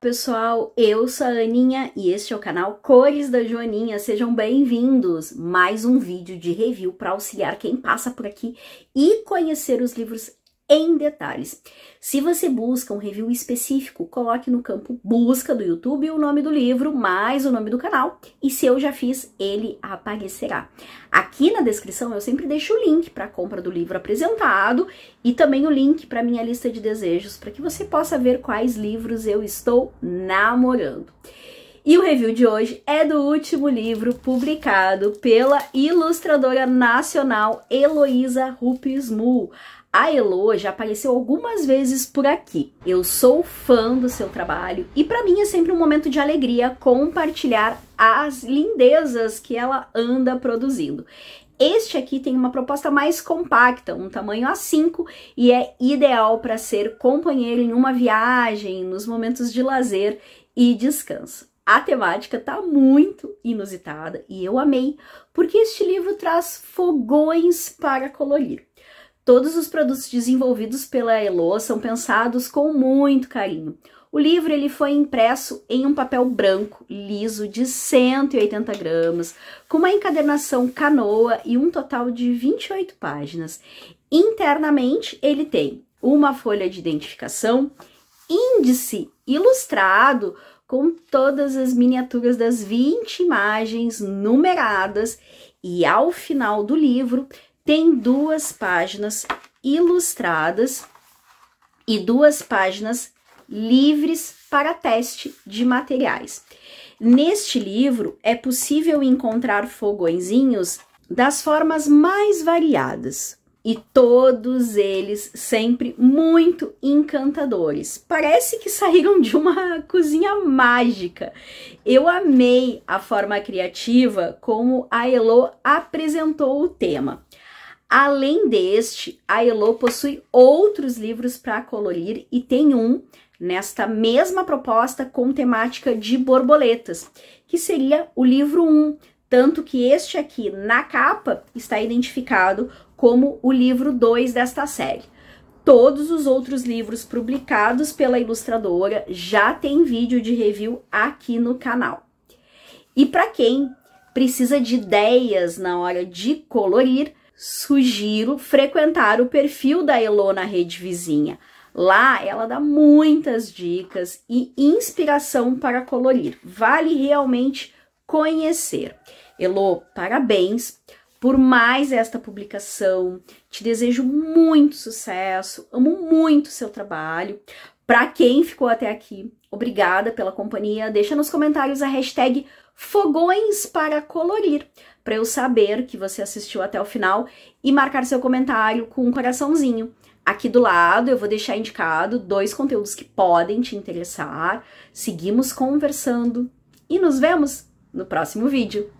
pessoal? Eu sou a Aninha e este é o canal Cores da Joaninha. Sejam bem-vindos! Mais um vídeo de review para auxiliar quem passa por aqui e conhecer os livros em detalhes. Se você busca um review específico, coloque no campo busca do YouTube o nome do livro mais o nome do canal e se eu já fiz, ele aparecerá. Aqui na descrição eu sempre deixo o link para a compra do livro apresentado e também o link para minha lista de desejos para que você possa ver quais livros eu estou namorando. E o review de hoje é do último livro publicado pela ilustradora nacional Heloísa Rupismul. A Elo já apareceu algumas vezes por aqui. Eu sou fã do seu trabalho e para mim é sempre um momento de alegria compartilhar as lindezas que ela anda produzindo. Este aqui tem uma proposta mais compacta, um tamanho A5 e é ideal para ser companheiro em uma viagem, nos momentos de lazer e descanso. A temática tá muito inusitada e eu amei, porque este livro traz fogões para colorir. Todos os produtos desenvolvidos pela Elo são pensados com muito carinho. O livro ele foi impresso em um papel branco liso de 180 gramas, com uma encadernação canoa e um total de 28 páginas. Internamente ele tem uma folha de identificação, índice ilustrado com todas as miniaturas das 20 imagens numeradas e ao final do livro tem duas páginas ilustradas e duas páginas livres para teste de materiais. Neste livro é possível encontrar fogõezinhos das formas mais variadas e todos eles sempre muito encantadores. Parece que saíram de uma cozinha mágica. Eu amei a forma criativa como a Elo apresentou o tema. Além deste, a Elo possui outros livros para colorir e tem um nesta mesma proposta com temática de borboletas, que seria o livro 1, tanto que este aqui, na capa, está identificado como o livro 2 desta série. Todos os outros livros publicados pela ilustradora já tem vídeo de review aqui no canal. E para quem precisa de ideias na hora de colorir, sugiro frequentar o perfil da na Rede Vizinha. Lá ela dá muitas dicas e inspiração para colorir. Vale realmente conhecer. Elô, parabéns por mais esta publicação. Te desejo muito sucesso, amo muito o seu trabalho. Para quem ficou até aqui, obrigada pela companhia. Deixa nos comentários a hashtag Fogões para Colorir, para eu saber que você assistiu até o final e marcar seu comentário com um coraçãozinho. Aqui do lado eu vou deixar indicado dois conteúdos que podem te interessar. Seguimos conversando e nos vemos no próximo vídeo.